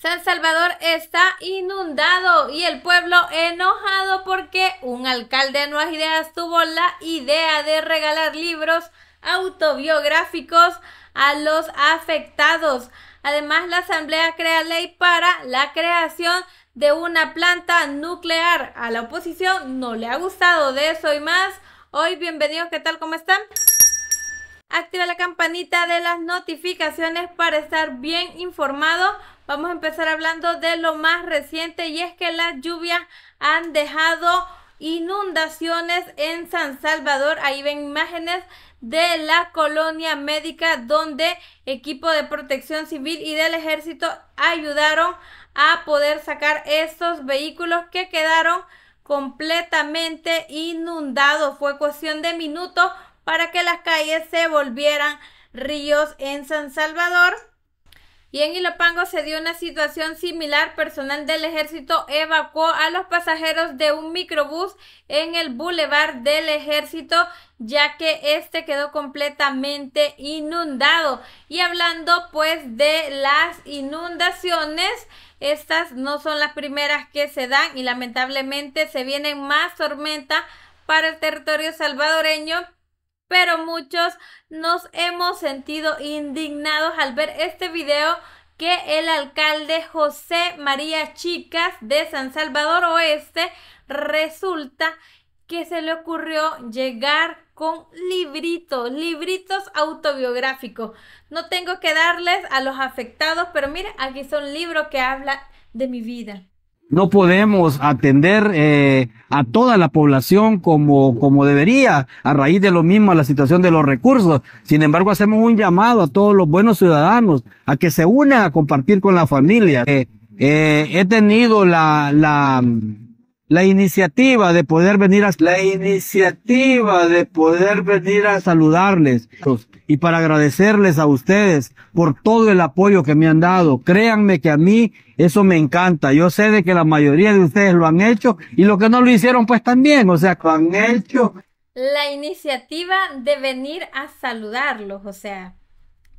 San Salvador está inundado y el pueblo enojado porque un alcalde de Nuevas Ideas tuvo la idea de regalar libros autobiográficos a los afectados. Además, la Asamblea crea ley para la creación de una planta nuclear. A la oposición no le ha gustado de eso y más. Hoy, bienvenidos, ¿qué tal? ¿Cómo están? Activa la campanita de las notificaciones para estar bien informado Vamos a empezar hablando de lo más reciente y es que las lluvias han dejado inundaciones en San Salvador. Ahí ven imágenes de la colonia médica donde equipo de protección civil y del ejército ayudaron a poder sacar estos vehículos que quedaron completamente inundados. Fue cuestión de minutos para que las calles se volvieran ríos en San Salvador. Y en Ilopango se dio una situación similar. Personal del ejército evacuó a los pasajeros de un microbús en el bulevar del ejército, ya que este quedó completamente inundado. Y hablando pues de las inundaciones, estas no son las primeras que se dan y lamentablemente se vienen más tormenta para el territorio salvadoreño pero muchos nos hemos sentido indignados al ver este video que el alcalde José María Chicas de San Salvador Oeste resulta que se le ocurrió llegar con libritos, libritos autobiográficos. No tengo que darles a los afectados, pero miren, aquí son libros que habla de mi vida, no podemos atender eh, a toda la población como, como debería, a raíz de lo mismo, a la situación de los recursos. Sin embargo, hacemos un llamado a todos los buenos ciudadanos a que se unan a compartir con la familia. Eh, eh, he tenido la, la, la iniciativa de poder venir a, la iniciativa de poder venir a saludarles y para agradecerles a ustedes por todo el apoyo que me han dado. Créanme que a mí eso me encanta. Yo sé de que la mayoría de ustedes lo han hecho y los que no lo hicieron pues también, o sea, lo han hecho. La iniciativa de venir a saludarlos, o sea,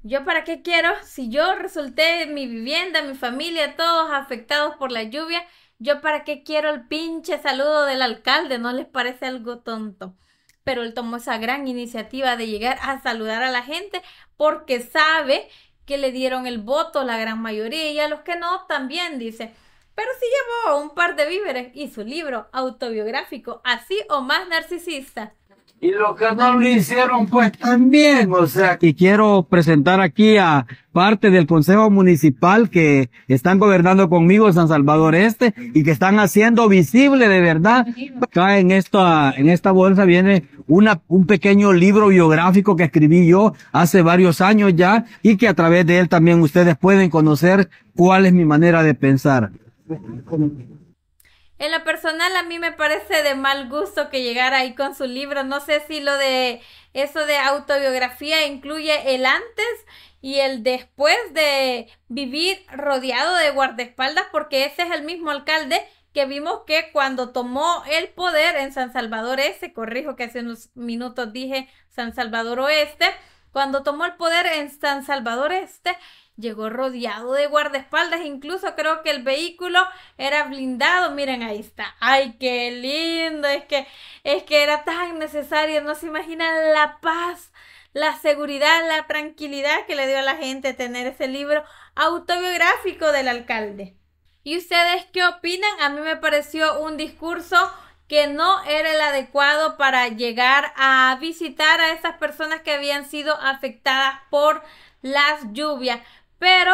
¿Yo para qué quiero? Si yo resulté mi vivienda, mi familia, todos afectados por la lluvia yo para qué quiero el pinche saludo del alcalde, ¿no les parece algo tonto? Pero él tomó esa gran iniciativa de llegar a saludar a la gente porque sabe que le dieron el voto la gran mayoría y a los que no también, dice. Pero sí llevó un par de víveres y su libro autobiográfico, así o más narcisista. Y los que no lo hicieron, pues también, o sea. Y quiero presentar aquí a parte del Consejo Municipal que están gobernando conmigo en San Salvador Este y que están haciendo visible de verdad. Acá en esta, en esta bolsa viene una, un pequeño libro biográfico que escribí yo hace varios años ya y que a través de él también ustedes pueden conocer cuál es mi manera de pensar. En lo personal a mí me parece de mal gusto que llegara ahí con su libro. No sé si lo de eso de autobiografía incluye el antes y el después de vivir rodeado de guardaespaldas porque ese es el mismo alcalde que vimos que cuando tomó el poder en San Salvador Este, corrijo que hace unos minutos dije San Salvador Oeste, cuando tomó el poder en San Salvador Este, llegó rodeado de guardaespaldas, incluso creo que el vehículo era blindado, miren ahí está, ay qué lindo, es que, es que era tan necesario, no se imaginan la paz, la seguridad, la tranquilidad que le dio a la gente tener ese libro autobiográfico del alcalde. ¿Y ustedes qué opinan? A mí me pareció un discurso que no era el adecuado para llegar a visitar a esas personas que habían sido afectadas por las lluvias. Pero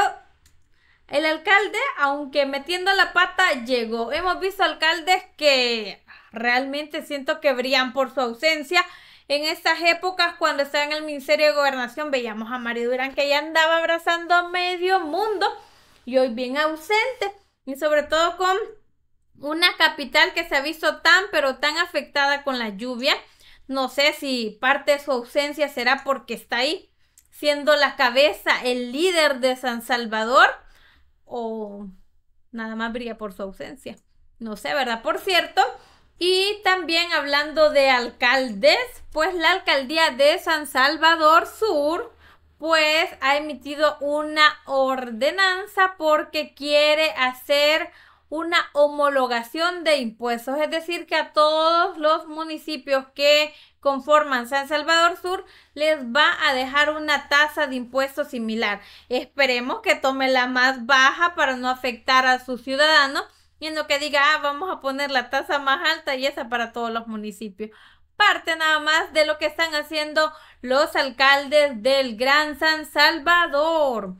el alcalde, aunque metiendo la pata, llegó. Hemos visto alcaldes que realmente siento que brillan por su ausencia. En estas épocas, cuando estaba en el Ministerio de Gobernación, veíamos a Mario Durán que ya andaba abrazando a medio mundo y hoy bien ausente. Y sobre todo con una capital que se ha visto tan, pero tan afectada con la lluvia. No sé si parte de su ausencia será porque está ahí siendo la cabeza, el líder de San Salvador, o nada más brilla por su ausencia. No sé, ¿verdad? Por cierto. Y también hablando de alcaldes, pues la alcaldía de San Salvador Sur, pues ha emitido una ordenanza porque quiere hacer una homologación de impuestos, es decir, que a todos los municipios que conforman San Salvador Sur les va a dejar una tasa de impuestos similar. Esperemos que tome la más baja para no afectar a sus ciudadanos y en lo que diga, ah, vamos a poner la tasa más alta y esa para todos los municipios. Parte nada más de lo que están haciendo los alcaldes del Gran San Salvador.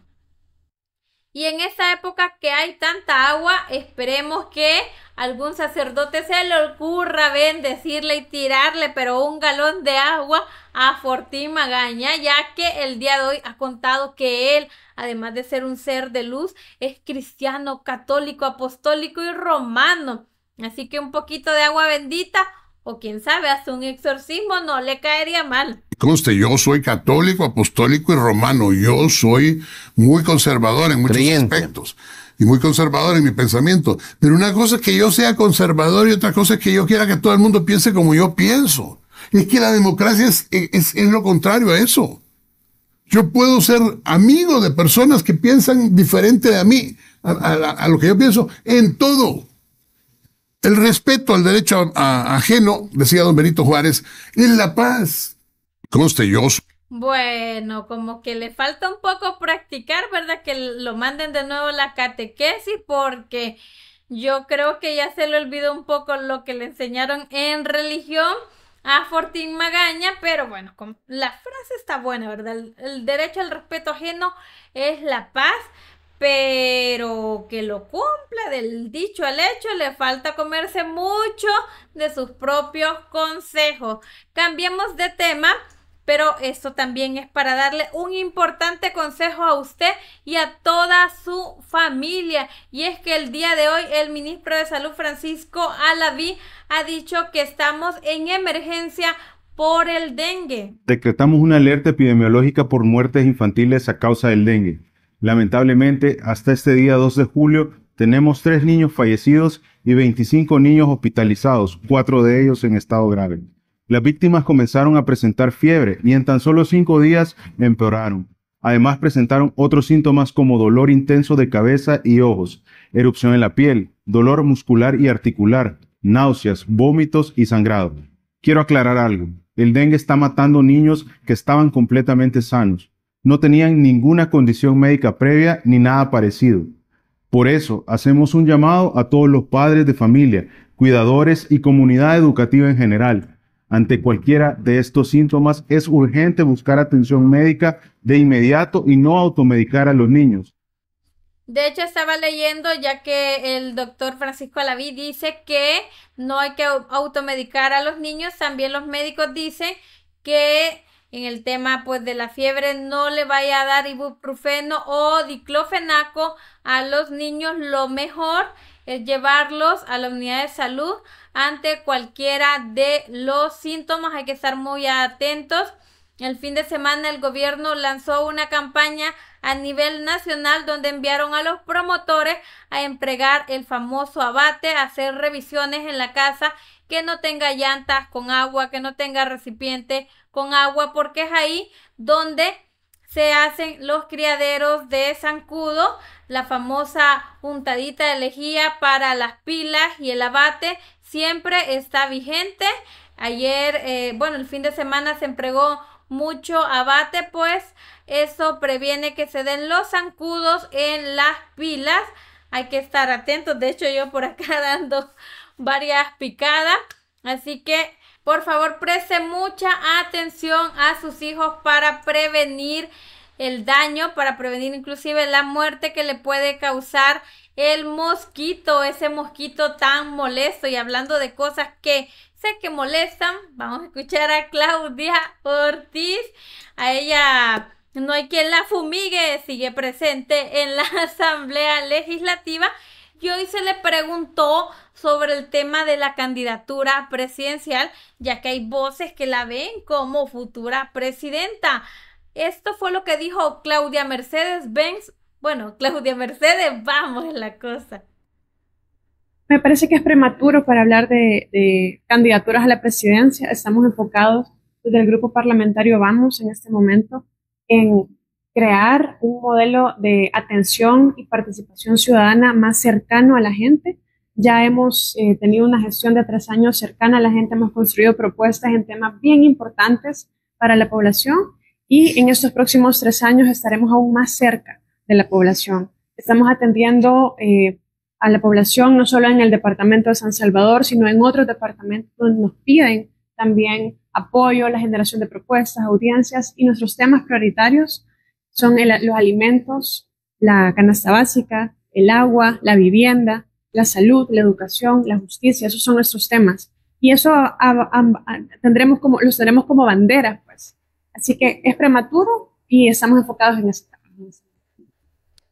Y en esa época que hay tanta agua, esperemos que algún sacerdote se le ocurra bendecirle y tirarle, pero un galón de agua a Fortín Magaña, ya que el día de hoy ha contado que él, además de ser un ser de luz, es cristiano, católico, apostólico y romano. Así que un poquito de agua bendita o quién sabe, hace un exorcismo no le caería mal. Conste, yo soy católico, apostólico y romano. Yo soy muy conservador en muchos aspectos y muy conservador en mi pensamiento. Pero una cosa es que yo sea conservador y otra cosa es que yo quiera que todo el mundo piense como yo pienso. Es que la democracia es, es, lo contrario a eso. Yo puedo ser amigo de personas que piensan diferente de mí, a, a, a lo que yo pienso, en todo. El respeto al derecho ajeno, decía don Benito Juárez, es la paz bueno, como que le falta un poco practicar, ¿verdad? Que lo manden de nuevo la catequesis porque yo creo que ya se le olvidó un poco lo que le enseñaron en religión a Fortín Magaña, pero bueno, con, la frase está buena, ¿verdad? El, el derecho al respeto ajeno es la paz, pero que lo cumpla del dicho al hecho, le falta comerse mucho de sus propios consejos. Cambiemos de tema pero esto también es para darle un importante consejo a usted y a toda su familia. Y es que el día de hoy el ministro de Salud Francisco Alaví ha dicho que estamos en emergencia por el dengue. Decretamos una alerta epidemiológica por muertes infantiles a causa del dengue. Lamentablemente, hasta este día 2 de julio tenemos tres niños fallecidos y 25 niños hospitalizados, cuatro de ellos en estado grave. Las víctimas comenzaron a presentar fiebre y en tan solo cinco días empeoraron. Además presentaron otros síntomas como dolor intenso de cabeza y ojos, erupción en la piel, dolor muscular y articular, náuseas, vómitos y sangrado. Quiero aclarar algo. El dengue está matando niños que estaban completamente sanos. No tenían ninguna condición médica previa ni nada parecido. Por eso hacemos un llamado a todos los padres de familia, cuidadores y comunidad educativa en general ante cualquiera de estos síntomas, es urgente buscar atención médica de inmediato y no automedicar a los niños. De hecho, estaba leyendo ya que el doctor Francisco Alaví dice que no hay que automedicar a los niños. También los médicos dicen que en el tema pues de la fiebre no le vaya a dar ibuprofeno o diclofenaco a los niños. Lo mejor es llevarlos a la unidad de salud ante cualquiera de los síntomas. Hay que estar muy atentos. El fin de semana el gobierno lanzó una campaña a nivel nacional donde enviaron a los promotores a empregar el famoso abate, a hacer revisiones en la casa que no tenga llantas con agua, que no tenga recipiente con agua, porque es ahí donde se hacen los criaderos de zancudo, la famosa untadita de lejía para las pilas y el abate siempre está vigente. Ayer, eh, bueno, el fin de semana se entregó mucho abate, pues eso previene que se den los zancudos en las pilas. Hay que estar atentos. De hecho, yo por acá dando varias picadas. Así que por favor, preste mucha atención a sus hijos para prevenir el daño, para prevenir inclusive la muerte que le puede causar el mosquito, ese mosquito tan molesto. Y hablando de cosas que sé que molestan, vamos a escuchar a Claudia Ortiz. A ella no hay quien la fumigue, sigue presente en la Asamblea Legislativa y hoy se le preguntó sobre el tema de la candidatura presidencial, ya que hay voces que la ven como futura presidenta. Esto fue lo que dijo Claudia Mercedes Benz. Bueno, Claudia Mercedes, vamos en la cosa. Me parece que es prematuro para hablar de, de candidaturas a la presidencia. Estamos enfocados desde el grupo parlamentario Vamos en este momento en crear un modelo de atención y participación ciudadana más cercano a la gente. Ya hemos eh, tenido una gestión de tres años cercana a la gente, hemos construido propuestas en temas bien importantes para la población y en estos próximos tres años estaremos aún más cerca de la población. Estamos atendiendo eh, a la población no solo en el departamento de San Salvador, sino en otros departamentos donde nos piden también apoyo, la generación de propuestas, audiencias y nuestros temas prioritarios son los alimentos, la canasta básica, el agua, la vivienda, la salud, la educación, la justicia, esos son nuestros temas. Y eso tendremos como, los tendremos como banderas, pues. Así que es prematuro y estamos enfocados en eso.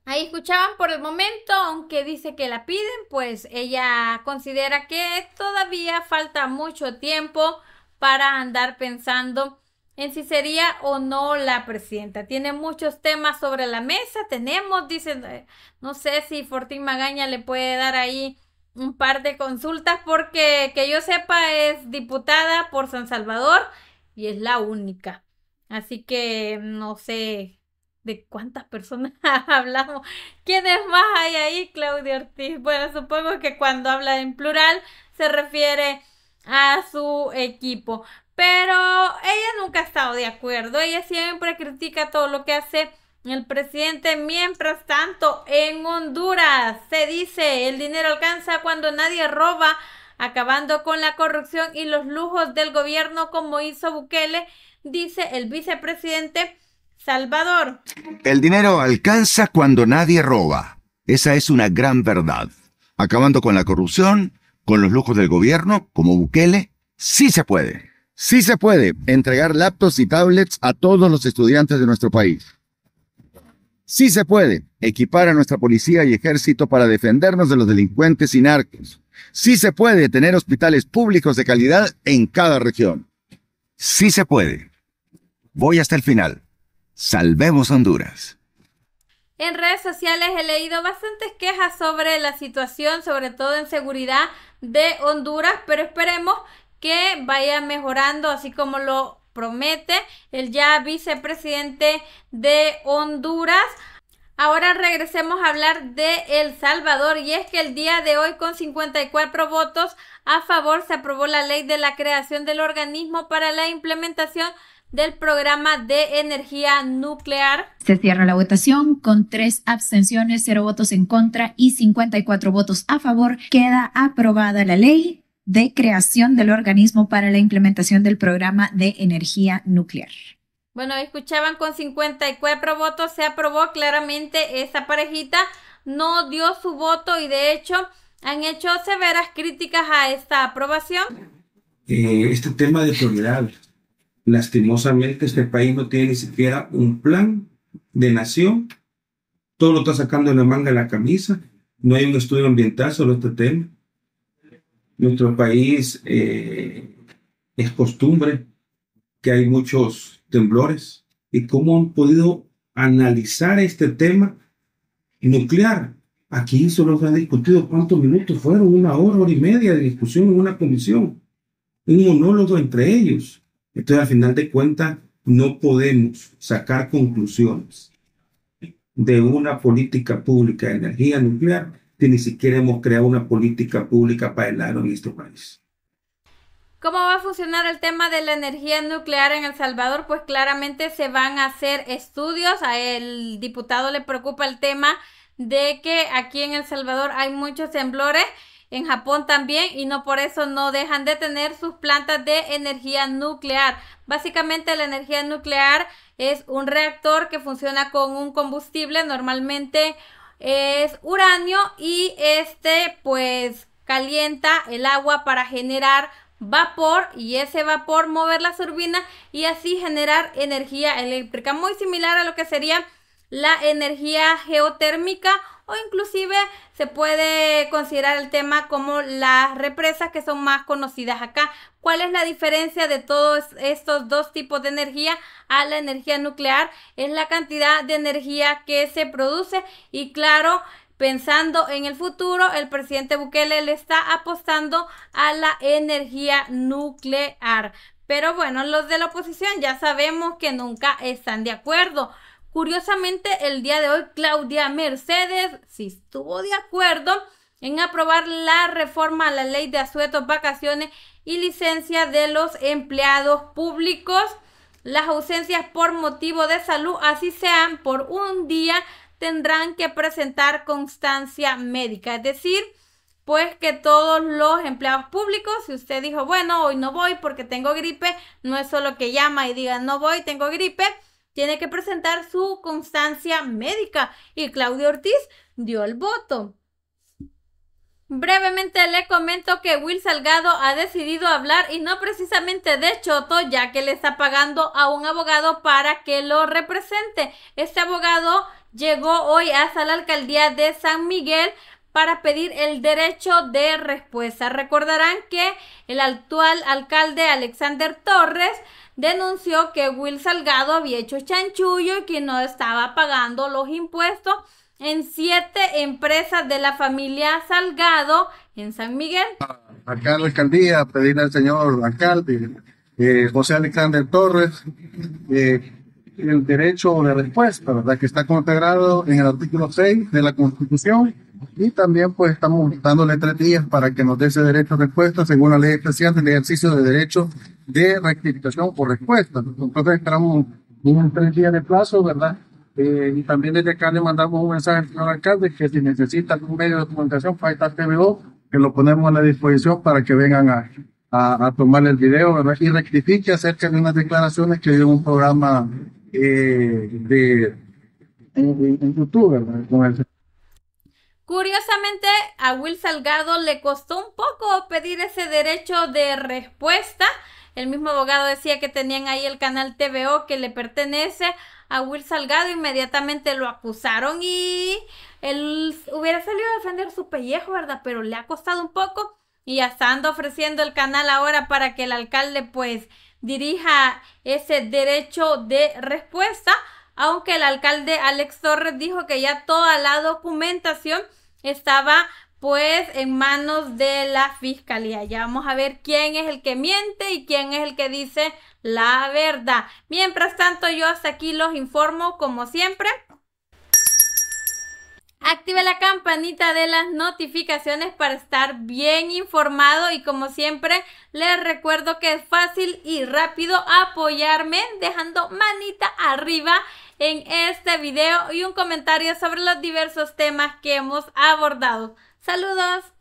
Ahí escuchaban por el momento, aunque dice que la piden, pues ella considera que todavía falta mucho tiempo para andar pensando en si sería o no la presidenta. Tiene muchos temas sobre la mesa. Tenemos, dicen... Eh, no sé si Fortín Magaña le puede dar ahí un par de consultas porque que yo sepa es diputada por San Salvador y es la única. Así que no sé de cuántas personas hablamos. ¿Quiénes más hay ahí, Claudio Ortiz? Bueno, supongo que cuando habla en plural se refiere a su equipo. Pero ella nunca ha estado de acuerdo. Ella siempre critica todo lo que hace el presidente. Mientras tanto, en Honduras se dice, el dinero alcanza cuando nadie roba, acabando con la corrupción y los lujos del gobierno como hizo Bukele, dice el vicepresidente Salvador. El dinero alcanza cuando nadie roba. Esa es una gran verdad. Acabando con la corrupción, con los lujos del gobierno, como Bukele, sí se puede. Sí se puede entregar laptops y tablets a todos los estudiantes de nuestro país. Sí se puede equipar a nuestra policía y ejército para defendernos de los delincuentes y narcos. Sí se puede tener hospitales públicos de calidad en cada región. Sí se puede. Voy hasta el final. Salvemos Honduras. En redes sociales he leído bastantes quejas sobre la situación, sobre todo en seguridad de Honduras, pero esperemos que vaya mejorando así como lo promete el ya vicepresidente de Honduras. Ahora regresemos a hablar de El Salvador y es que el día de hoy con 54 votos a favor se aprobó la ley de la creación del organismo para la implementación del programa de energía nuclear. Se cierra la votación con tres abstenciones, cero votos en contra y 54 votos a favor. Queda aprobada la ley de creación del organismo para la implementación del programa de energía nuclear. Bueno, escuchaban con 54 votos, se aprobó claramente esa parejita, no dio su voto y de hecho han hecho severas críticas a esta aprobación. Eh, este tema de prioridad, lastimosamente este país no tiene ni siquiera un plan de nación, todo lo está sacando en la manga de la camisa, no hay un estudio ambiental sobre este tema nuestro país eh, es costumbre que hay muchos temblores y cómo han podido analizar este tema nuclear. Aquí solo se ha discutido cuántos minutos fueron, una hora, hora y media de discusión en una comisión, un monólogo entre ellos. Entonces, al final de cuentas, no podemos sacar conclusiones de una política pública de energía nuclear que ni siquiera hemos creado una política pública para el agro en nuestro país. ¿Cómo va a funcionar el tema de la energía nuclear en El Salvador? Pues claramente se van a hacer estudios. A el diputado le preocupa el tema de que aquí en El Salvador hay muchos temblores, en Japón también, y no por eso no dejan de tener sus plantas de energía nuclear. Básicamente la energía nuclear es un reactor que funciona con un combustible normalmente es uranio y este pues calienta el agua para generar vapor y ese vapor mover la turbina y así generar energía eléctrica muy similar a lo que sería la energía geotérmica o inclusive se puede considerar el tema como las represas que son más conocidas acá. ¿Cuál es la diferencia de todos estos dos tipos de energía a la energía nuclear? Es la cantidad de energía que se produce y claro, Pensando en el futuro, el presidente Bukele le está apostando a la energía nuclear. Pero bueno, los de la oposición ya sabemos que nunca están de acuerdo. Curiosamente, el día de hoy Claudia Mercedes sí estuvo de acuerdo en aprobar la reforma a la ley de asuetos, vacaciones y licencia de los empleados públicos. Las ausencias por motivo de salud, así sean por un día, tendrán que presentar constancia médica. Es decir, pues que todos los empleados públicos, si usted dijo, bueno, hoy no voy porque tengo gripe, no es solo que llama y diga, no voy, tengo gripe, tiene que presentar su constancia médica y Claudio Ortiz dio el voto. Brevemente le comento que Will Salgado ha decidido hablar y no precisamente de Choto, ya que le está pagando a un abogado para que lo represente. Este abogado llegó hoy hasta la alcaldía de San Miguel para pedir el derecho de respuesta. Recordarán que el actual alcalde Alexander Torres denunció que Will Salgado había hecho chanchullo y que no estaba pagando los impuestos en siete empresas de la familia Salgado en San Miguel. Ah, acá en la alcaldía, pedirle al señor alcalde eh, José Alexander Torres eh, el derecho de respuesta, ¿verdad? Que está consagrado en el artículo 6 de la Constitución y también pues estamos dándole tres días para que nos dé ese derecho a respuesta según la ley especial del ejercicio de derecho de rectificación por respuesta. Entonces esperamos unos tres días de plazo, ¿verdad? Eh, y también desde acá le mandamos un mensaje al señor alcalde que si necesita algún medio de documentación para pues, TVO, que lo ponemos a la disposición para que vengan a, a, tomar el video ¿verdad? y rectifique acerca de unas declaraciones que dio un programa eh, de en, YouTube, ¿verdad? Con el Curiosamente, a Will Salgado le costó un poco pedir ese derecho de respuesta. El mismo abogado decía que tenían ahí el canal TVO que le pertenece a Will Salgado. Inmediatamente lo acusaron y él hubiera salido a defender su pellejo, ¿verdad? Pero le ha costado un poco y ya ofreciendo el canal ahora para que el alcalde pues dirija ese derecho de respuesta aunque el alcalde Alex Torres dijo que ya toda la documentación estaba pues en manos de la fiscalía. Ya vamos a ver quién es el que miente y quién es el que dice la verdad. Mientras tanto, yo hasta aquí los informo como siempre. Active la campanita de las notificaciones para estar bien informado y como siempre les recuerdo que es fácil y rápido apoyarme dejando manita arriba en este video y un comentario sobre los diversos temas que hemos abordado. Saludos.